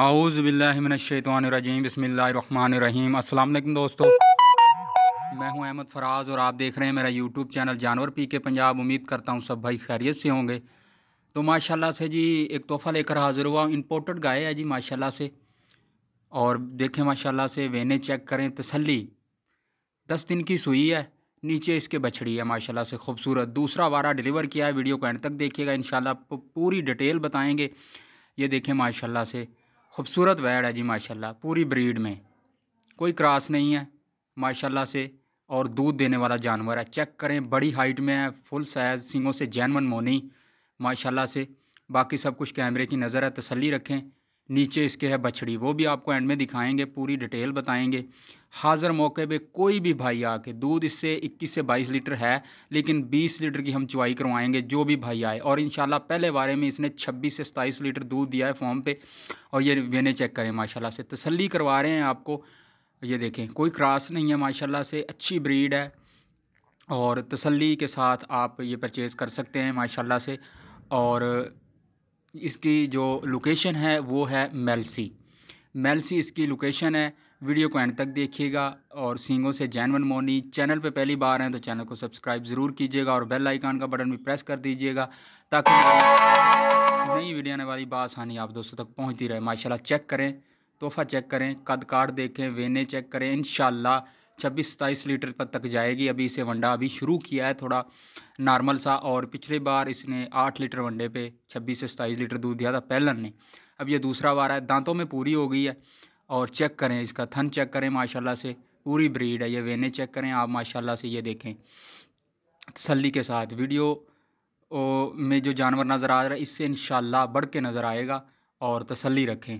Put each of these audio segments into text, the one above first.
आउज़बिल्लिमिनशैतवानरजीम बसमीम अल्लाम दोस्तों मैं हूं अहमद फराज और आप देख रहे हैं मेरा यूट्यूब चैनल जानवर पी के पंजाब उम्मीद करता हूं सब भाई खैरियत से होंगे तो माशाल्लाह से जी एक तोहफ़ा लेकर हाज़िर हुआ इम्पोर्टेड गाय है जी माशाल्लाह से और देखें माशाल्लाह से वेने चेक करें तसली दस दिन की सुई है नीचे इसके बछड़ी है माशाला से खूबसूरत दूसरा वारा डिलीवर किया है वीडियो को एंड तक देखिएगा इन पूरी डिटेल बताएँगे ये देखें माशाला से खूबसूरत वैड है जी माशाल्लाह पूरी ब्रीड में कोई क्रॉस नहीं है माशाल्लाह से और दूध देने वाला जानवर है चेक करें बड़ी हाइट में है फुल साइज़ सिंगों से जैनवन मोनी माशाल्लाह से बाकी सब कुछ कैमरे की नज़र है तसली रखें नीचे इसके है बछड़ी वो भी आपको एंड में दिखाएंगे पूरी डिटेल बताएंगे हाज़र मौके पे कोई भी भाई आके दूध इससे 21 से 22 लीटर है लेकिन 20 लीटर की हम चुवाई करवाएंगे जो भी भाई आए और इन पहले बारे में इसने 26 से 27 लीटर दूध दिया है फॉर्म पे और ये वेने चेक करें माशाल्लाह से तसल्ली करवा रहे हैं आपको ये देखें कोई क्रास नहीं है माशाल्लाह से अच्छी ब्रीड है और तसली के साथ आप ये परचेज़ कर सकते हैं माशाला से और इसकी जो लोकेशन है वो है मेलसी मेलसी इसकी लोकेशन है वीडियो को एंड तक देखिएगा और सिंगों से जैनवन मोनी चैनल पे पहली बार हैं तो चैनल को सब्सक्राइब ज़रूर कीजिएगा और बेल आइकान का बटन भी प्रेस कर दीजिएगा ताकि नई वीडियो आने वाली बासानी आप दोस्तों तक पहुँचती रहे माशाल्लाह चेक करें तोहफा चेक करें कद काट देखें वेने चेक करें इन छब्बीस सताईस लीटर पर तक जाएगी अभी इसे वंडा अभी शुरू किया है थोड़ा नॉर्मल सा और पिछले बार इसने आठ लीटर वंडे पे छब्बीस से सताईस लीटर दूध दिया था पहलन ने अब ये दूसरा बार है दांतों में पूरी हो गई है और चेक करें इसका थन चेक करें माशाल्लाह से पूरी ब्रीड है ये वेने चेक करें आप माशाल्लाह से ये देखें तसली के साथ वीडियो में जो जानवर नज़र आ रहा है इससे इन बढ़ के नज़र आएगा और तसली रखें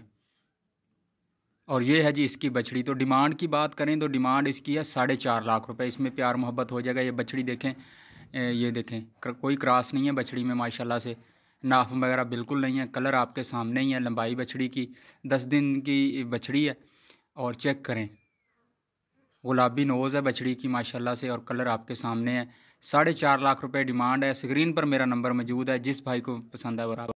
और ये है जी इसकी बछड़ी तो डिमांड की बात करें तो डिमांड इसकी है साढ़े चार लाख रुपए इसमें प्यार मोहब्बत हो जाएगा ये बछड़ी देखें ये देखें कोई क्रॉस नहीं है बछड़ी में माशाल्लाह से नाफ वगैरह बिल्कुल नहीं है कलर आपके सामने ही है लंबाई बछड़ी की दस दिन की बछड़ी है और चेक करें गुलाबी नोज़ है बछड़ी की माशाल्लाह से और कलर आपके सामने है साढ़े चार लाख रुपये डिमांड है स्क्रीन पर मेरा नंबर मौजूद है जिस भाई को पसंद है वो